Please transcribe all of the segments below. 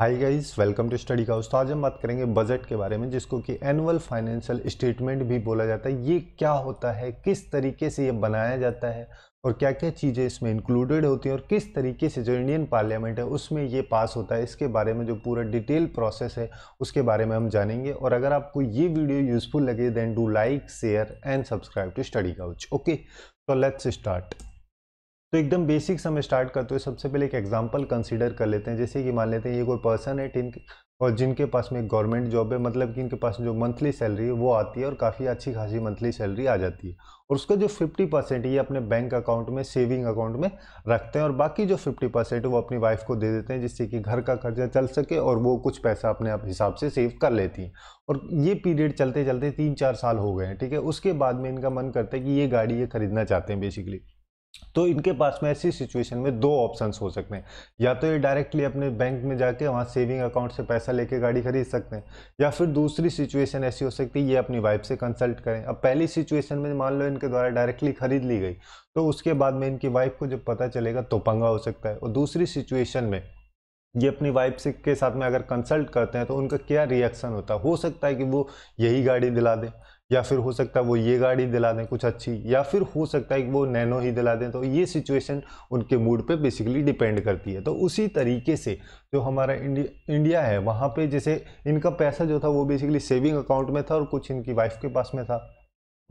hi guys welcome to study का तो आज हम बात करेंगे बजट के बारे में जिसको कि एनुअल फाइनेंशियल स्टेटमेंट भी बोला जाता है ये क्या होता है किस तरीके से ये बनाया जाता है और क्या क्या चीज़ें इसमें इंक्लूडेड होती हैं और किस तरीके से जो इंडियन पार्लियामेंट है उसमें ये पास होता है इसके बारे में जो पूरा डिटेल प्रोसेस है उसके बारे में हम जानेंगे और अगर आपको ये वीडियो यूजफुल लगे then do like share and subscribe to study couch okay तो लेट्स स्टार्ट तो एकदम बेसिक से हम स्टार्ट करते हुए सबसे पहले एक एग्जाम्पल कंसिडर कर लेते हैं जैसे कि मान लेते हैं ये कोई पर्सन है टिन और जिनके पास में गवर्नमेंट जॉब है मतलब कि इनके पास जो मंथली सैलरी है वो आती है और काफ़ी अच्छी खासी मंथली सैलरी आ जाती है और उसका जो 50 परसेंट ये अपने बैंक अकाउंट में सेविंग अकाउंट में रखते हैं और बाकी जो 50 परसेंट वो अपनी वाइफ को दे देते हैं जिससे कि घर का खर्चा चल सके और वो कुछ पैसा अपने आप हिसाब से सेव कर लेती हैं और ये पीरियड चलते चलते तीन चार साल हो गए हैं ठीक है उसके बाद में इनका मन करता है कि ये गाड़ी ये खरीदना चाहते हैं बेसिकली तो इनके पास में ऐसी सिचुएशन में दो ऑप्शन हो सकते हैं या तो ये डायरेक्टली अपने बैंक में जाके वहाँ सेविंग अकाउंट से पैसा लेके गाड़ी खरीद सकते हैं या फिर दूसरी सिचुएशन ऐसी हो सकती है ये अपनी वाइफ से कंसल्ट करें अब पहली सिचुएशन में मान लो इनके द्वारा डायरेक्टली खरीद ली गई तो उसके बाद में इनकी वाइफ को जब पता चलेगा तो पंगा हो सकता है और दूसरी सिचुएशन में ये अपनी वाइफ से के साथ में अगर कंसल्ट करते हैं तो उनका क्या रिएक्शन होता है हो सकता है कि वो यही गाड़ी दिला दें या फिर हो सकता है वो ये गाड़ी दिला दें कुछ अच्छी या फिर हो सकता है कि वो नैनो ही दिला दें तो ये सिचुएशन उनके मूड पे बेसिकली डिपेंड करती है तो उसी तरीके से जो हमारा इंडिया है वहाँ पे जैसे इनका पैसा जो था वो बेसिकली सेविंग अकाउंट में था और कुछ इनकी वाइफ के पास में था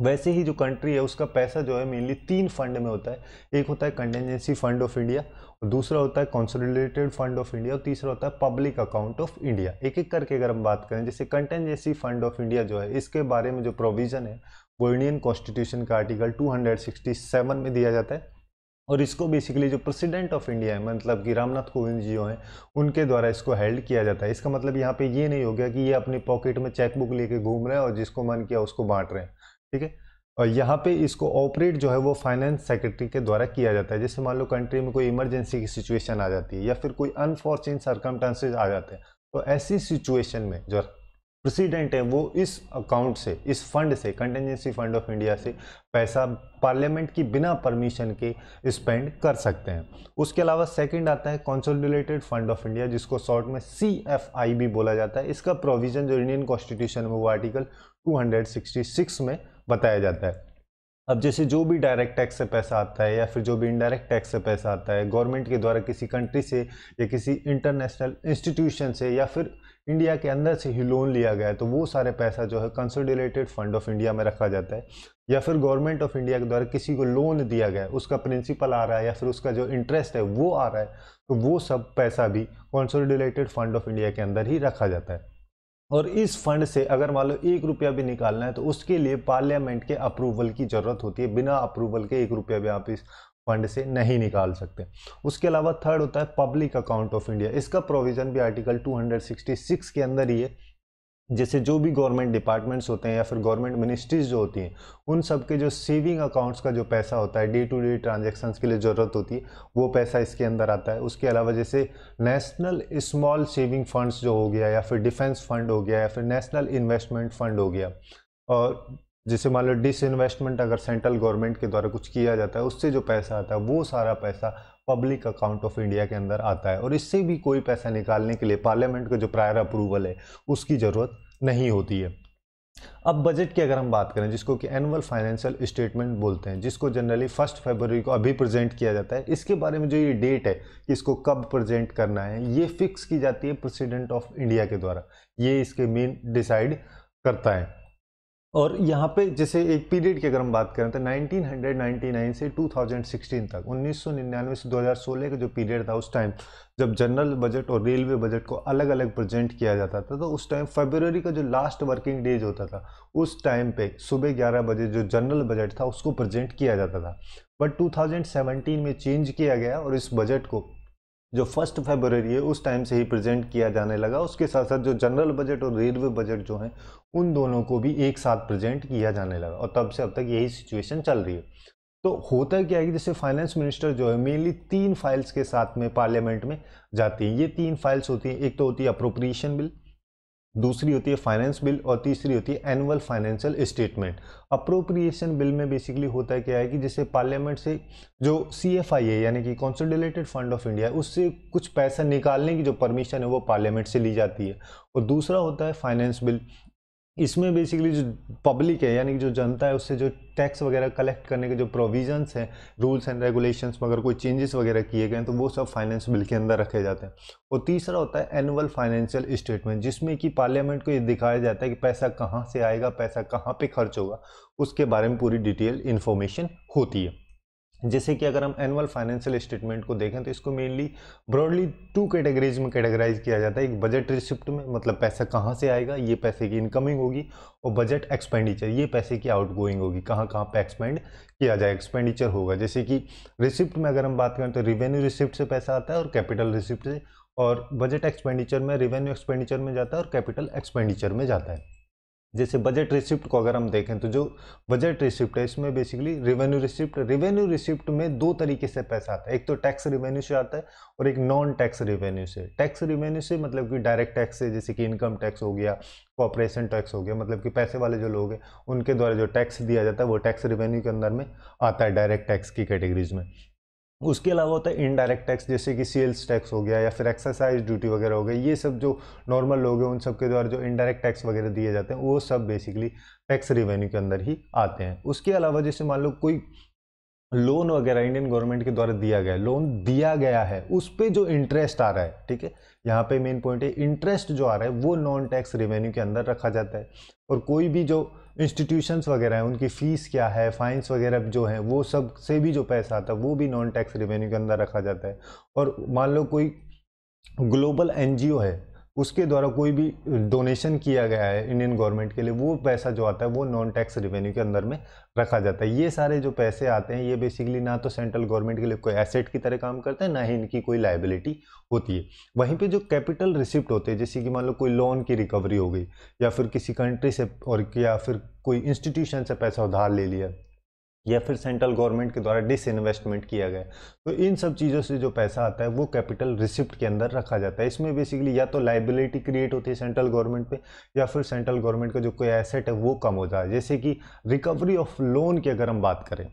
वैसे ही जो कंट्री है उसका पैसा जो है मेनली तीन फंड में होता है एक होता है कंटेंजेंसी फंड ऑफ इंडिया और दूसरा होता है कॉन्सोलिडेटेड फंड ऑफ इंडिया और तीसरा होता है पब्लिक अकाउंट ऑफ इंडिया एक एक करके अगर हम बात करें जैसे कंटेंजेंसी फंड ऑफ इंडिया जो है इसके बारे में जो प्रोविज़न है वो इंडियन कॉन्स्टिट्यूशन का आर्टिकल टू में दिया जाता है और इसको बेसिकली जो प्रेसिडेंट ऑफ इंडिया है मतलब कि रामनाथ कोविंद जी हैं उनके द्वारा इसको हेल्ड किया जाता है इसका मतलब यहाँ पे ये नहीं हो गया कि ये अपने पॉकेट में चेकबुक लेके घूम रहे हैं और जिसको मन किया उसको बांट रहे हैं ठीक है और यहाँ पे इसको ऑपरेट जो है वो फाइनेंस सेक्रेटरी के द्वारा किया जाता है जैसे मान लो कंट्री में कोई इमरजेंसी की सिचुएशन आ जाती है या फिर कोई अनफॉर्चुनेट सर्कमटांसेज आ जाते हैं तो ऐसी सिचुएशन में जो प्रेसिडेंट है वो इस अकाउंट से इस फंड से कंटेंजेंसी फंड ऑफ इंडिया से पैसा पार्लियामेंट की बिना परमिशन के स्पेंड कर सकते हैं उसके अलावा सेकंड आता है कॉन्सोलिडेटेड फंड ऑफ इंडिया जिसको शॉर्ट में सी भी बोला जाता है इसका प्रोविजन जो इंडियन कॉन्स्टिट्यूशन में वो आर्टिकल 266 में बताया जाता है अब जैसे जो भी डायरेक्ट टैक्स से पैसा आता है या फिर जो भी इनडायरेक्ट टैक्स से पैसा आता है गवर्नमेंट के द्वारा किसी कंट्री से या किसी इंटरनेशनल इंस्टीट्यूशन से या फिर इंडिया के अंदर से ही लोन लिया गया है तो वो सारे पैसा जो है कंसोलिडेटेड फंड ऑफ इंडिया में रखा जाता है या फिर गवर्नमेंट ऑफ इंडिया के द्वारा किसी को लोन दिया गया है उसका प्रिंसिपल आ रहा है या फिर उसका जो इंटरेस्ट है वो आ रहा है तो वो सब पैसा भी कंसोलिडेटेड फंड ऑफ इंडिया के अंदर ही रखा जाता है और इस फंड से अगर मान लो एक रुपया भी निकालना है तो उसके लिए पार्लियामेंट के अप्रूवल की ज़रूरत होती है बिना अप्रूवल के एक रुपया भी आप इस फंड से नहीं निकाल सकते उसके अलावा थर्ड होता है पब्लिक अकाउंट ऑफ इंडिया इसका प्रोविज़न भी आर्टिकल 266 के अंदर ही है जैसे जो भी गवर्नमेंट डिपार्टमेंट्स होते हैं या फिर गवर्नमेंट मिनिस्ट्रीज जो होती हैं उन सब के जो सेविंग अकाउंट्स का जो पैसा होता है डे टू डे ट्रांजेक्शन के लिए ज़रूरत होती है वो पैसा इसके अंदर आता है उसके अलावा जैसे नेशनल स्मॉल सेविंग फंड्स जो हो गया या फिर डिफेंस फंड हो गया या फिर नेशनल इन्वेस्टमेंट फंड हो गया और जैसे मान लो डिस इन्वेस्टमेंट अगर सेंट्रल गवर्नमेंट के द्वारा कुछ किया जाता है उससे जो पैसा आता है वो सारा पैसा पब्लिक अकाउंट ऑफ इंडिया के अंदर आता है और इससे भी कोई पैसा निकालने के लिए पार्लियामेंट का जो प्रायर अप्रूवल है उसकी ज़रूरत नहीं होती है अब बजट की अगर हम बात करें जिसको कि एनुअल फाइनेंशियल स्टेटमेंट बोलते हैं जिसको जनरली फर्स्ट फरवरी को अभी प्रेजेंट किया जाता है इसके बारे में जो ये डेट है कि इसको कब प्रेजेंट करना है ये फिक्स की जाती है प्रेसिडेंट ऑफ इंडिया के द्वारा ये इसके मेन डिसाइड करता है और यहाँ पे जैसे एक पीरियड की अगर हम बात करें तो 1999 से 2016 तक 1999 से 2016 का जो पीरियड था उस टाइम जब जनरल बजट और रेलवे बजट को अलग अलग प्रेजेंट किया जाता था तो उस टाइम फरवरी का जो लास्ट वर्किंग डेज होता था उस टाइम पे सुबह 11 बजे जो जनरल बजट था उसको प्रेजेंट किया जाता था बट टू में चेंज किया गया और इस बजट को जो फर्स्ट फेबररी है उस टाइम से ही प्रेजेंट किया जाने लगा उसके साथ साथ जो जनरल बजट और रेलवे बजट जो हैं उन दोनों को भी एक साथ प्रेजेंट किया जाने लगा और तब से अब तक यही सिचुएशन चल रही है तो होता क्या है कि जैसे फाइनेंस मिनिस्टर जो है मेनली तीन फाइल्स के साथ में पार्लियामेंट में जाती हैं ये तीन फाइल्स होती हैं एक तो होती है अप्रोप्रिएशन बिल दूसरी होती है फाइनेंस बिल और तीसरी होती है annual financial statement appropriation bill में बेसिकली होता क्या है कि जैसे पार्लियामेंट से जो सी एफ आई है यानी कि कॉन्सोडिलेटेड फंड ऑफ इंडिया है उससे कुछ पैसा निकालने की जो परमिशन है वो पार्लियामेंट से ली जाती है और दूसरा होता है फाइनेंस बिल इसमें बेसिकली जो पब्लिक है यानी कि जो जनता है उससे जो टैक्स वगैरह कलेक्ट करने के जो प्रोविजंस हैं रूल्स एंड रेगुलेशंस में अगर कोई चेंजेस वगैरह किए गए हैं तो वो सब फाइनेंस बिल के अंदर रखे जाते हैं और तीसरा होता है एनुअल फाइनेंशियल स्टेटमेंट जिसमें कि पार्लियामेंट को ये दिखाया जाता है कि पैसा कहाँ से आएगा पैसा कहाँ पर खर्च होगा उसके बारे में पूरी डिटेल इन्फॉर्मेशन होती है जैसे कि अगर हम एनुअल फाइनेंशियल स्टेटमेंट को देखें तो इसको मेनली ब्रॉडली टू कैटेगरीज में कैटेगराइज किया जाता है एक बजट रिसिप्ट में मतलब पैसा कहाँ से आएगा ये पैसे की इनकमिंग होगी और बजट एक्सपेंडिचर ये पैसे की आउटगोइंग होगी कहाँ कहाँ पे एक्सपेंड किया जाए एक्सपेंडिचर होगा जैसे कि रिसिप्ट में अगर हम बात करें तो रिवेन्यू रिसिप्ट से पैसा आता है और कैपिटल रिसिप्ट से और बजट एक्सपेंडिचर में रिवेन्यू एक्सपेंडिचर में जाता है और कैपिटल एक्सपेंडिचर में जाता है जैसे बजट रिसिप्ट को अगर हम देखें तो जो बजट रिसिप्ट है इसमें basically revenue receipt revenue receipt में दो तरीके से पैसा आता है एक तो टैक्स रिवेन्यू से आता है और एक नॉन टैक्स रिवेन्यू से टैक्स रिवेन्यू से मतलब कि डायरेक्ट टैक्स से जैसे कि इनकम टैक्स हो गया कॉपरेशन टैक्स हो गया मतलब कि पैसे वाले जो लोग हैं उनके द्वारा जो टैक्स दिया जाता है वो टैक्स रिवेन्यू के अंदर में आता है डायरेक्ट टैक्स की कैटेगरीज में उसके अलावा होता है इनडायरेक्ट टैक्स जैसे कि सेल्स टैक्स हो गया या फिर एक्सरसाइज ड्यूटी वगैरह हो गई ये सब जो नॉर्मल लोग हैं उन सब के द्वारा जो इनडायरेक्ट टैक्स वगैरह दिए जाते हैं वो सब बेसिकली टैक्स रिवेन्यू के अंदर ही आते हैं उसके अलावा जैसे मान लो कोई लोन वगैरह इंडियन गवर्नमेंट के द्वारा दिया गया लोन दिया गया है उस पर जो इंटरेस्ट आ रहा है ठीक है यहाँ पे मेन पॉइंट है इंटरेस्ट जो आ रहा है वो नॉन टैक्स रिवेन्यू के अंदर रखा जाता है और कोई भी जो इंस्टीट्यूशंस वगैरह हैं उनकी फ़ीस क्या है फ़ाइंस वगैरह जो हैं वो सब से भी जो पैसा आता है वो भी नॉन टैक्स रेवेन्यू के अंदर रखा जाता है और मान लो कोई ग्लोबल एनजीओ है उसके द्वारा कोई भी डोनेशन किया गया है इंडियन गवर्नमेंट के लिए वो पैसा जो आता है वो नॉन टैक्स रिवेन्यू के अंदर में रखा जाता है ये सारे जो पैसे आते हैं ये बेसिकली ना तो सेंट्रल गवर्नमेंट के लिए कोई एसेट की तरह काम करते हैं ना ही इनकी कोई लाइबिलिटी होती है वहीं पे जो कैपिटल रिसिप्ट होते हैं जैसे कि मान लो कोई लोन की रिकवरी हो गई या फिर किसी कंट्री से और या फिर कोई इंस्टीट्यूशन से पैसा उधार ले लिया या फिर सेंट्रल गवर्नमेंट के द्वारा डिसइन्वेस्टमेंट किया गया तो इन सब चीज़ों से जो पैसा आता है वो कैपिटल रिसिप्ट के अंदर रखा जाता है इसमें बेसिकली या तो लाइबिलिटी क्रिएट होती है सेंट्रल गवर्नमेंट पे या फिर सेंट्रल गवर्नमेंट का जो कोई एसेट है वो कम होता है जैसे कि रिकवरी ऑफ लोन की अगर हम बात करें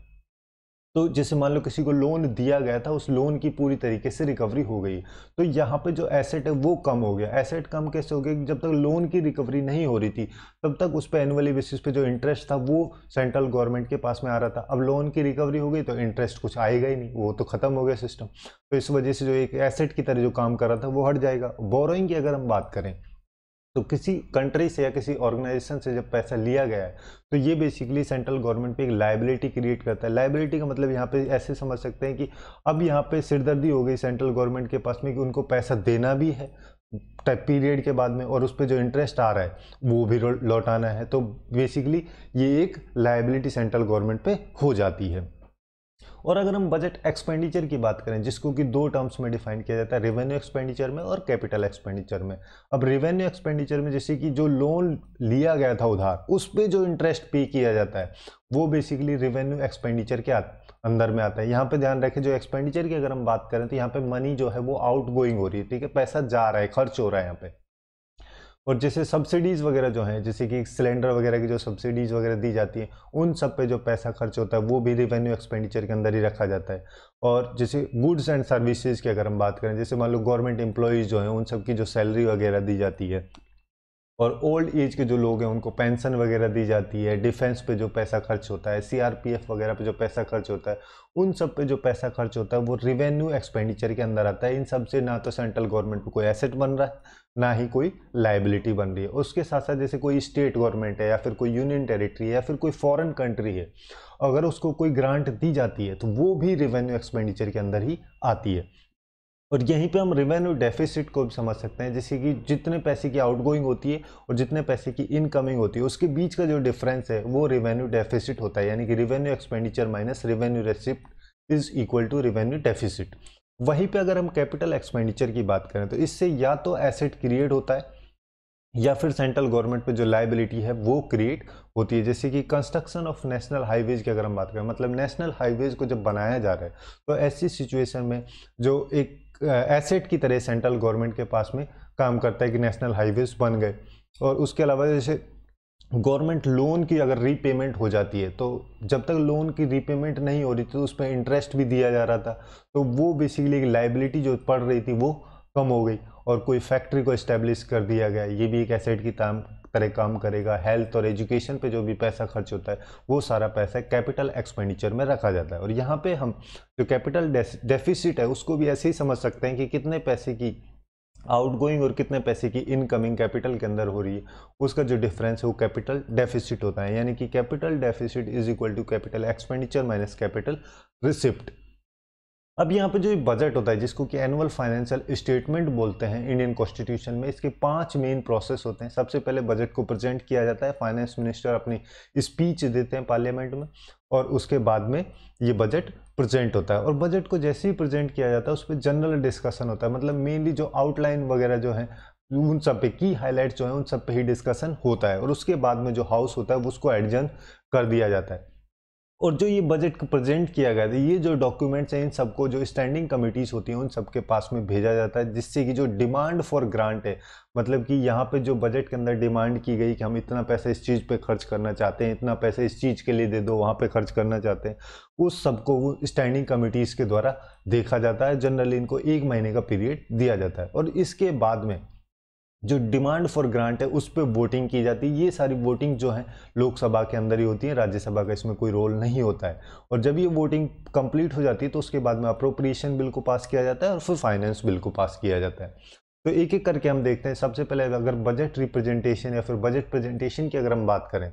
तो जैसे मान लो किसी को लोन दिया गया था उस लोन की पूरी तरीके से रिकवरी हो गई तो यहाँ पे जो एसेट है वो कम हो गया एसेट कम कैसे हो गया जब तक लोन की रिकवरी नहीं हो रही थी तब तक उस पर एनुअली बेसिस पे जो इंटरेस्ट था वो सेंट्रल गवर्नमेंट के पास में आ रहा था अब लोन की रिकवरी हो गई तो इंटरेस्ट कुछ आएगा ही नहीं वो तो खत्म हो गया सिस्टम तो इस वजह से जो एक एसेट की तरह जो काम कर रहा था वो हट जाएगा बोरोइंग की अगर हम बात करें तो किसी कंट्री से या किसी ऑर्गेनाइजेशन से जब पैसा लिया गया है तो ये बेसिकली सेंट्रल गवर्नमेंट पे एक लाइबिलिटी क्रिएट करता है लाइबिलिटी का मतलब यहाँ पे ऐसे समझ सकते हैं कि अब यहाँ पे सिरदर्दी हो गई सेंट्रल गवर्नमेंट के पास में कि उनको पैसा देना भी है पीरियड के बाद में और उस पर जो इंटरेस्ट आ रहा है वो भी लौटाना है तो बेसिकली ये एक लाइबिलिटी सेंट्रल गवर्नमेंट पर हो जाती है और अगर हम बजट एक्सपेंडिचर की बात करें जिसको कि दो टर्म्स में डिफाइन किया जाता है रेवेन्यू एक्सपेंडिचर में और कैपिटल एक्सपेंडिचर में अब रेवेन्यू एक्सपेंडिचर में जैसे कि जो लोन लिया गया था उधार उस पर जो इंटरेस्ट पे किया जाता है वो बेसिकली रेवेन्यू एक्सपेंडिचर के अंदर में आता है यहाँ पे ध्यान रखें जो एक्सपेंडिचर की अगर हम बात करें तो यहाँ पे मनी जो है वो आउट गोइंग हो रही है ठीक है पैसा जा रहा है खर्च हो रहा है यहाँ पे और जैसे सब्सिडीज़ वगैरह जो हैं जैसे कि सिलेंडर वगैरह की जो सब्सिडीज़ वगैरह दी जाती है उन सब पे जो पैसा खर्च होता है वो भी रिवेन्यू एक्सपेंडिचर के अंदर ही रखा जाता है और जैसे गुड्स एंड सर्विसेज की अगर हम बात करें जैसे मान लो गवर्नमेंट एम्प्लॉयज़ जो हैं उन सब की जो सैलरी वगैरह दी जाती है और ओल्ड एज के जो लोग हैं उनको पेंशन वगैरह दी जाती है डिफेंस पे जो पैसा खर्च होता है सीआरपीएफ वगैरह पे जो पैसा खर्च होता है उन सब पे जो पैसा खर्च होता है वो रिवेन्यू एक्सपेंडिचर के अंदर आता है इन सब से ना तो सेंट्रल गवर्नमेंट को कोई एसेट बन रहा है ना ही कोई लाइबिलिटी बन रही है उसके साथ साथ जैसे कोई स्टेट गवर्नमेंट है या फिर कोई यूनियन टेरिटरी है या फिर कोई फॉरेन कंट्री है अगर उसको कोई ग्रांट दी जाती है तो वो भी रेवेन्यू एक्सपेंडिचर के अंदर ही आती है और यहीं पे हम रेवेन्यू डेफिसिट को भी समझ सकते हैं जैसे कि जितने पैसे की आउटगोइंग होती है और जितने पैसे की इनकमिंग होती है उसके बीच का जो डिफरेंस है वो रेवेन्यू डेफिसिट होता है यानी कि revenue expenditure minus revenue receipt is equal to revenue deficit वहीं पे अगर हम कैपिटल एक्सपेंडिचर की बात करें तो इससे या तो एसेट क्रिएट होता है या फिर सेंट्रल गवर्नमेंट पे जो लाइबिलिटी है वो क्रिएट होती है जैसे कि कंस्ट्रक्शन ऑफ नेशनल हाईवेज की अगर हम बात करें मतलब नेशनल हाईवेज को जब बनाया जा रहा है तो ऐसी सिचुएशन में जो एक एसेट की तरह सेंट्रल गवर्नमेंट के पास में काम करता है कि नेशनल हाईवेज बन गए और उसके अलावा जैसे गवर्नमेंट लोन की अगर रीपेमेंट हो जाती है तो जब तक लोन की रीपेमेंट नहीं हो रही थी तो उस पर इंटरेस्ट भी दिया जा रहा था तो वो बेसिकली एक लाइबिलिटी जो पड़ रही थी वो कम हो गई और कोई फैक्ट्री को इस्टेब्लिश कर दिया गया ये भी एक एसेट की ताम तरह काम करेगा हेल्थ और एजुकेशन पे जो भी पैसा खर्च होता है वो सारा पैसा कैपिटल एक्सपेंडिचर में रखा जाता है और यहाँ पे हम जो कैपिटल डेफिसिट है उसको भी ऐसे ही समझ सकते हैं कि कितने पैसे की आउटगोइंग और कितने पैसे की इनकमिंग कैपिटल के अंदर हो रही है उसका जो डिफरेंस है वो कैपिटल डेफिसिट होता है यानी कि capital deficit is equal to capital expenditure minus capital receipt अब यहाँ पे जो बजट होता है जिसको कि एनुअल फाइनेंशियल स्टेटमेंट बोलते हैं इंडियन कॉन्स्टिट्यूशन में इसके पांच मेन प्रोसेस होते हैं सबसे पहले बजट को प्रेजेंट किया जाता है फाइनेंस मिनिस्टर अपनी स्पीच देते हैं पार्लियामेंट में और उसके बाद में ये बजट प्रेजेंट होता है और बजट को जैसे ही प्रेजेंट किया जाता है उस पर जनरल डिस्कशन होता है मतलब मेनली जो आउटलाइन वगैरह जो है उन सब पे की हाईलाइट जो है उन सब पे ही डिस्कशन होता है और उसके बाद में जो हाउस होता है उसको एडजन कर दिया जाता है और जो ये बजट प्रेजेंट किया गया था ये जो डॉक्यूमेंट्स हैं इन सबको जो स्टैंडिंग कमिटीज़ होती हैं उन सबके पास में भेजा जाता है जिससे कि जो डिमांड फॉर ग्रांट है मतलब कि यहाँ पे जो बजट के अंदर डिमांड की गई कि हम इतना पैसा इस चीज़ पे खर्च करना चाहते हैं इतना पैसा इस चीज़ के लिए दे दो वहाँ पर खर्च करना चाहते हैं उस सबको वो स्टैंडिंग कमेटीज़ के द्वारा देखा जाता है जनरली इनको एक महीने का पीरियड दिया जाता है और इसके बाद में जो डिमांड फॉर ग्रांट है उस पर वोटिंग की जाती है ये सारी वोटिंग जो है लोकसभा के अंदर ही होती है राज्यसभा का इसमें कोई रोल नहीं होता है और जब ये वोटिंग कंप्लीट हो जाती है तो उसके बाद में अप्रोप्रिएशन बिल को पास किया जाता है और फिर फाइनेंस बिल को पास किया जाता है तो एक एक करके हम देखते हैं सबसे पहले अगर बजट रिप्रेजेंटेशन या फिर बजट प्रेजेंटेशन की अगर हम बात करें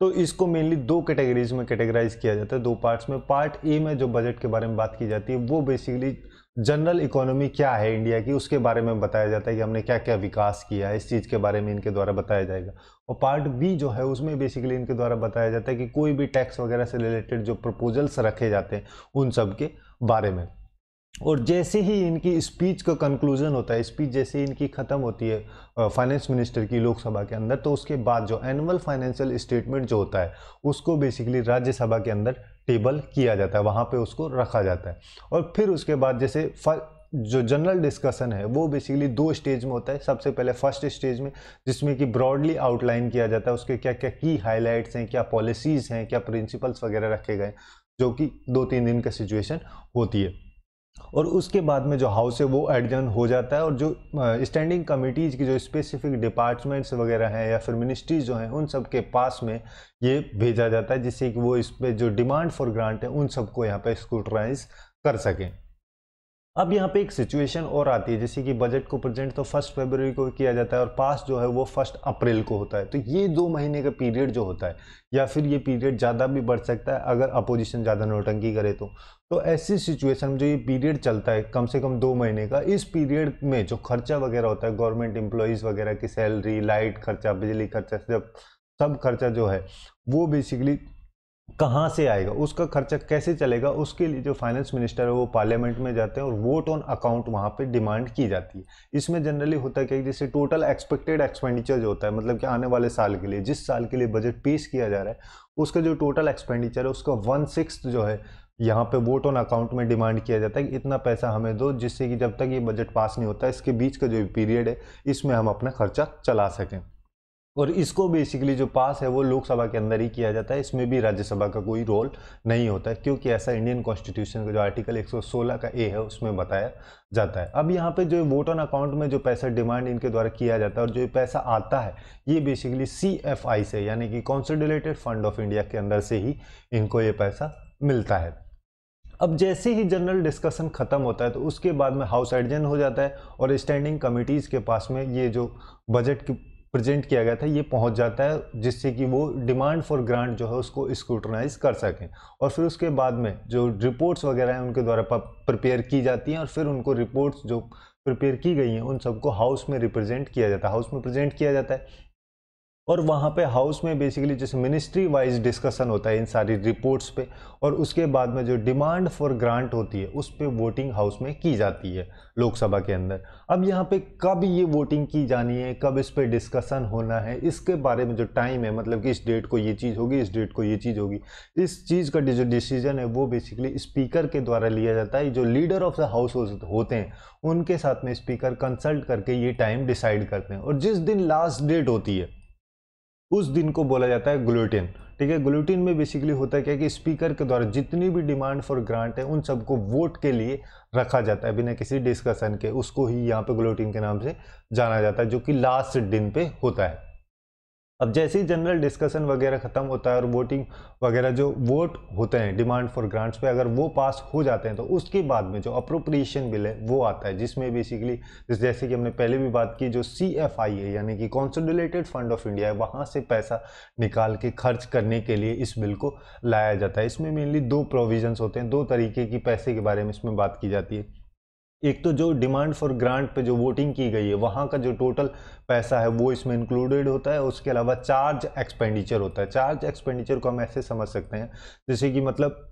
तो इसको मेनली दो कैटेगरीज में कैटेगराइज किया जाता है दो पार्ट्स में पार्ट ए में जो बजट के बारे में बात की जाती है वो बेसिकली जनरल इकोनॉमी क्या है इंडिया की उसके बारे में बताया जाता है कि हमने क्या क्या विकास किया है इस चीज़ के बारे में इनके द्वारा बताया जाएगा और पार्ट बी जो है उसमें बेसिकली इनके द्वारा बताया जाता है कि कोई भी टैक्स वगैरह से रिलेटेड जो प्रपोजल्स रखे जाते हैं उन सब के बारे में और जैसे ही इनकी स्पीच का कंक्लूजन होता है स्पीच जैसे ही इनकी ख़त्म होती है फाइनेंस मिनिस्टर की लोकसभा के अंदर तो उसके बाद जो एनुअल फाइनेंशियल स्टेटमेंट जो होता है उसको बेसिकली राज्यसभा के अंदर टेबल किया जाता है वहाँ पे उसको रखा जाता है और फिर उसके बाद जैसे जो जनरल डिस्कशन है वो बेसिकली दो स्टेज में होता है सबसे पहले फर्स्ट स्टेज में जिसमें कि ब्रॉडली आउटलाइन किया जाता है उसके क्या क्या की हाईलाइट्स हैं क्या पॉलिसीज़ हैं क्या प्रिंसिपल्स वगैरह रखे गए जो कि दो तीन दिन का सिचुएशन होती है और उसके बाद में जो हाउस है वो एडजन हो जाता है और जो स्टैंडिंग कमिटीज़ की जो स्पेसिफिक डिपार्टमेंट्स वगैरह हैं या फिर मिनिस्ट्रीज जो हैं उन सब के पास में ये भेजा जाता है जिससे कि वो इस पर जो डिमांड फॉर ग्रांट है उन सबको यहाँ पर स्क्रूटराइज कर सकें अब यहाँ पे एक सिचुएशन और आती है जैसे कि बजट को प्रेजेंट तो फर्स्ट फरवरी को किया जाता है और पास जो है वो फर्स्ट अप्रैल को होता है तो ये दो महीने का पीरियड जो होता है या फिर ये पीरियड ज़्यादा भी बढ़ सकता है अगर अपोजिशन ज़्यादा नोटंकी करे तो तो ऐसी सिचुएशन में जो ये पीरियड चलता है कम से कम दो महीने का इस पीरियड में जो खर्चा वगैरह होता है गवर्नमेंट एम्प्लॉयज़ वगैरह की सैलरी लाइट खर्चा बिजली खर्चा जब सब खर्चा जो है वो बेसिकली कहाँ से आएगा उसका खर्चा कैसे चलेगा उसके लिए जो फाइनेंस मिनिस्टर है वो पार्लियामेंट में जाते हैं और वोट ऑन अकाउंट वहाँ पे डिमांड की जाती है इसमें जनरली होता है क्या जैसे टोटल एक्सपेक्टेड एक्सपेंडिचर जो होता है मतलब कि आने वाले साल के लिए जिस साल के लिए बजट पेश किया जा रहा है उसका जो टोटल एक्सपेंडिचर है उसका वन सिक्स जो है यहाँ पे वोट ऑन अकाउंट में डिमांड किया जाता है कि इतना पैसा हमें दो जिससे कि जब तक ये बजट पास नहीं होता इसके बीच का जो पीरियड है इसमें हम अपना खर्चा चला सकें और इसको बेसिकली जो पास है वो लोकसभा के अंदर ही किया जाता है इसमें भी राज्यसभा का कोई रोल नहीं होता है क्योंकि ऐसा इंडियन कॉन्स्टिट्यूशन का जो आर्टिकल 116 का ए है उसमें बताया जाता है अब यहाँ पे जो वोट ऑन अकाउंट में जो पैसा डिमांड इनके द्वारा किया जाता है और जो पैसा आता है ये बेसिकली सी से यानी कि कॉन्सोडिलेटेड फंड ऑफ इंडिया के अंदर से ही इनको ये पैसा मिलता है अब जैसे ही जनरल डिस्कशन ख़त्म होता है तो उसके बाद में हाउस एडजन हो जाता है और स्टैंडिंग कमिटीज़ के पास में ये जो बजट की प्रेजेंट किया गया था ये पहुंच जाता है जिससे कि वो डिमांड फॉर ग्रांट जो है उसको स्क्रूटनाइज कर सकें और फिर उसके बाद में जो रिपोर्ट्स वगैरह हैं उनके द्वारा प्रिपेयर की जाती हैं और फिर उनको रिपोर्ट्स जो प्रिपेयर की गई हैं उन सबको हाउस में रिप्रेजेंट किया जाता है हाउस में प्रेजेंट किया जाता है और वहाँ पे हाउस में बेसिकली जैसे मिनिस्ट्री वाइज डिस्कशन होता है इन सारी रिपोर्ट्स पे और उसके बाद में जो डिमांड फॉर ग्रांट होती है उस पर वोटिंग हाउस में की जाती है लोकसभा के अंदर अब यहाँ पे कब ये वोटिंग की जानी है कब इस पर डिस्कशन होना है इसके बारे में जो टाइम है मतलब कि इस डेट को ये चीज़ होगी इस डेट को ये चीज़ होगी इस चीज़ का जो डिसीजन है वो बेसिकली स्पीकर के द्वारा लिया जाता है जो लीडर ऑफ द हाउस होते हैं उनके साथ में स्पीकर कंसल्ट करके ये टाइम डिसाइड करते हैं और जिस दिन लास्ट डेट होती है उस दिन को बोला जाता है ग्लूटिन ठीक है ग्लूटिन में बेसिकली होता है क्या कि स्पीकर के द्वारा जितनी भी डिमांड फॉर ग्रांट है उन सबको वोट के लिए रखा जाता है बिना किसी डिस्कशन के उसको ही यहाँ पे ग्लूटिन के नाम से जाना जाता है जो कि लास्ट दिन पे होता है अब जैसे ही जनरल डिस्कशन वगैरह ख़त्म होता है और वोटिंग वगैरह जो वोट होते हैं डिमांड फॉर ग्रांट्स पे अगर वो पास हो जाते हैं तो उसके बाद में जो अप्रोप्रिएशन बिल है वो आता है जिसमें बेसिकली जैसे कि हमने पहले भी बात की जो सी एफ आई है यानी कि कॉन्सोलिडेटेड फंड ऑफ इंडिया है वहाँ से पैसा निकाल के खर्च करने के लिए इस बिल को लाया जाता है इसमें मेनली दो प्रोविजन्स होते हैं दो तरीके की पैसे के बारे में इसमें बात की जाती है एक तो जो डिमांड फॉर ग्रांट पे जो वोटिंग की गई है वहाँ का जो टोटल पैसा है वो इसमें इंक्लूडेड होता है उसके अलावा चार्ज एक्सपेंडिचर होता है चार्ज एक्सपेंडिचर को हम ऐसे समझ सकते हैं जैसे कि मतलब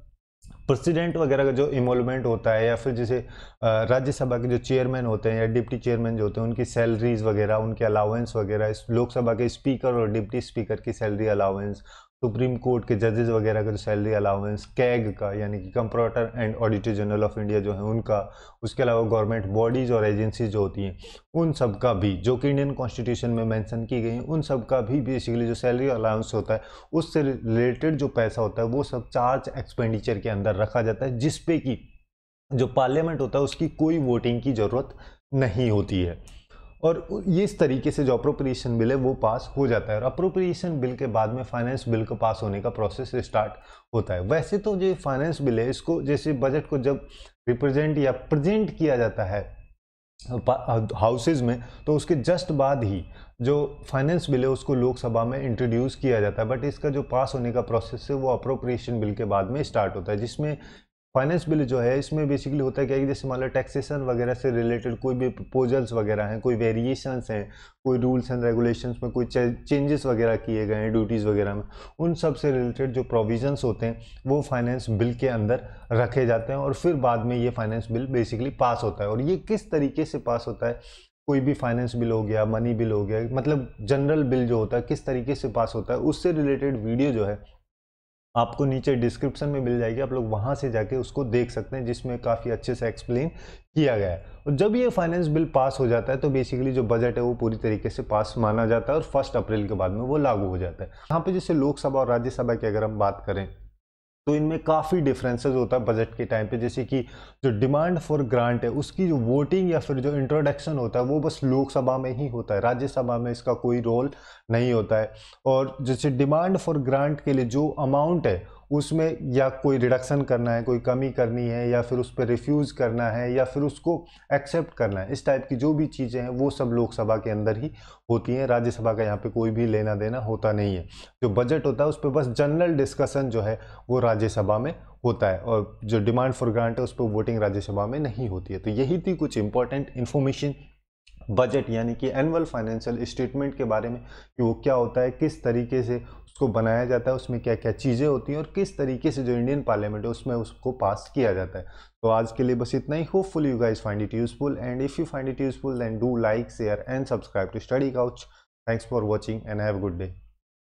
प्रेसिडेंट वगैरह का जो इन्वॉल्वमेंट होता है या फिर जैसे राज्यसभा के जो चेयरमैन होते हैं या डिप्टी चेयरमैन जो होते हैं उनकी सैलरीज वगैरह उनके अलाउंस वगैरह लोकसभा के स्पीकर और डिप्टी स्पीकर की सैलरी अलाउंस सुप्रीम कोर्ट के जजेज वगैरह का जो सैलरी अलाउंस कैग का यानी कि comptroller and auditor general of India जो है उनका उसके अलावा गवर्नमेंट बॉडीज़ और एजेंसीज जो होती हैं उन सब का भी जो कि इंडियन कॉन्स्टिट्यूशन में मेंशन की गई हैं उन सब का भी बेसिकली जो सैलरी अलाउंस होता है उससे रिलेटेड जो पैसा होता है वो सब चार्ज एक्सपेंडिचर के अंदर रखा जाता है जिसपे कि जो पार्लियामेंट होता है उसकी कोई वोटिंग की ज़रूरत नहीं होती है और ये इस तरीके से जो अप्रोप्रिएशन बिल है वो पास हो जाता है और अप्रोप्रिएशन बिल के बाद में फाइनेंस बिल को पास होने का प्रोसेस स्टार्ट होता है वैसे तो जो फाइनेंस बिल है इसको जैसे बजट को जब रिप्रेजेंट या प्रेजेंट किया जाता है हाउसेज में तो उसके जस्ट बाद ही जो फाइनेंस बिल है उसको लोकसभा में इंट्रोड्यूस किया जाता है बट इसका जो पास होने का प्रोसेस है वो अप्रोप्रिएशन बिल के बाद में स्टार्ट होता है जिसमें फाइनेंस बिल जो है इसमें बेसिकली होता है क्या कि जैसे मान लो टैक्सेशन वगैरह से रिलेटेड कोई भी प्रपोजल्स वगैरह हैं कोई वेरिएशंस हैं कोई रूल्स एंड रेगुलेशंस में कोई चेंजेस वगैरह किए गए हैं ड्यूटीज़ वगैरह में उन सब से रिलेटेड जो प्रोविजंस होते हैं वो फाइनेंस बिल के अंदर रखे जाते हैं और फिर बाद में ये फाइनेंस बिल बेसिकली पास होता है और ये किस तरीके से पास होता है कोई भी फाइनेंस बिल हो गया मनी बिल हो गया मतलब जनरल बिल जो होता है किस तरीके से पास होता है उससे रिलेटेड वीडियो जो है आपको नीचे डिस्क्रिप्शन में मिल जाएगी आप लोग वहाँ से जाके उसको देख सकते हैं जिसमें काफ़ी अच्छे से एक्सप्लेन किया गया है और जब ये फाइनेंस बिल पास हो जाता है तो बेसिकली जो बजट है वो पूरी तरीके से पास माना जाता है और फर्स्ट अप्रैल के बाद में वो लागू हो जाता है यहाँ पे जैसे लोकसभा और राज्यसभा की अगर हम बात करें तो इनमें काफ़ी डिफरेंसेस होता है बजट के टाइम पे जैसे कि जो डिमांड फॉर ग्रांट है उसकी जो वोटिंग या फिर जो इंट्रोडक्शन होता है वो बस लोकसभा में ही होता है राज्यसभा में इसका कोई रोल नहीं होता है और जैसे डिमांड फॉर ग्रांट के लिए जो अमाउंट है उसमें या कोई रिडक्शन करना है कोई कमी करनी है या फिर उस पर रिफ्यूज़ करना है या फिर उसको एक्सेप्ट करना है इस टाइप की जो भी चीज़ें हैं वो सब लोकसभा के अंदर ही होती हैं राज्यसभा का यहाँ पे कोई भी लेना देना होता नहीं है जो बजट होता है उस पर बस जनरल डिस्कशन जो है वो राज्यसभा में होता है और जो डिमांड फॉर ग्रांट है उस पर वोटिंग राज्यसभा में नहीं होती है तो यही थी कुछ इंपॉर्टेंट इन्फॉर्मेशन बजट यानी कि एनुअल फाइनेंशियल स्टेटमेंट के बारे में कि वो क्या होता है किस तरीके से उसको बनाया जाता है उसमें क्या क्या चीज़ें होती हैं और किस तरीके से जो इंडियन पार्लियामेंट है उसमें उसको पास किया जाता है तो आज के लिए बस इतना ही hopeful you guys find it useful and if you find it useful then do like share and subscribe to study Couch thanks for watching and have good day